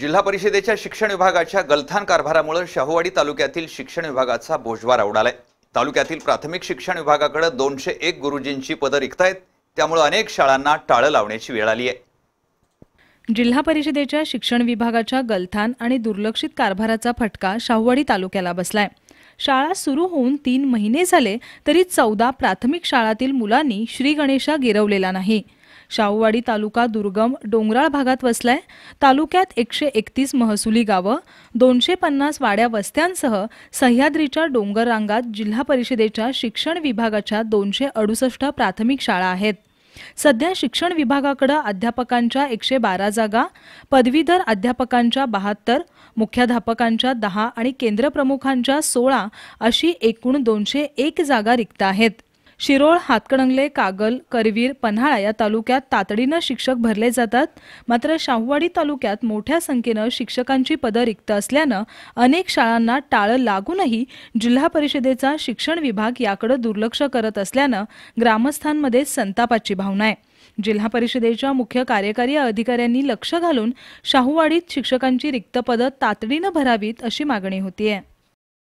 जिल्हा परिषदेच्या शिक्षण विभागाच्या गलथान कारभारामुळे शाहूवाडी तालुक्यातील शिक्षण विभागाचा बोजवारा उडालाय तालुक्यातील प्राथमिक शिक्षण विभागाकडे दोनशे एक गुरुजींची पदं रिक्त आहेत त्यामुळे अनेक शाळांना टाळं लावण्याची वेळ आली आहे जिल्हा परिषदेच्या शिक्षण विभागाच्या गलथान आणि दुर्लक्षित कारभाराचा फटका शाहूवाडी तालुक्याला बसलाय शाळा सुरू होऊन तीन महिने झाले तरी चौदा प्राथमिक शाळातील मुलांनी श्रीगणेशा गिरवलेला नाही शाहूवाडी तालुका दुर्गम डोंगराळ भागात वसलाय तालुक्यात एकशे एकतीस महसुली गावं दोनशे पन्नास वाड्या वस्त्यांसह सह्याद्रीच्या डोंगर रांगात जिल्हा परिषदेच्या शिक्षण विभागाच्या दोनशे अडुसष्ट प्राथमिक शाळा आहेत सध्या शिक्षण विभागाकडं अध्यापकांच्या एकशे बारा जागा पदवीधर अध्यापकांच्या बहात्तर मुख्याध्यापकांच्या दहा आणि केंद्रप्रमुखांच्या सोळा अशी एकूण दोनशे एक जागा रिक्त आहेत शिरोळ हातकणंगले कागल करवीर पन्हाळा या तालुक्यात तातडीनं शिक्षक भरले जातात मात्र शाहूवाडी तालुक्यात मोठ्या संख्येनं शिक्षकांची पदं रिक्त असल्यानं अनेक शाळांना टाळं लागूनही जिल्हा परिषदेचा शिक्षण विभाग याकडे दुर्लक्ष करत असल्यानं ग्रामस्थांमध्ये संतापाची भावना आहे जिल्हा परिषदेच्या मुख्य कार्यकारी अधिकाऱ्यांनी लक्ष घालून शाहूवाडीत शिक्षकांची रिक्त पदं तातडीनं भरावीत अशी मागणी होतीये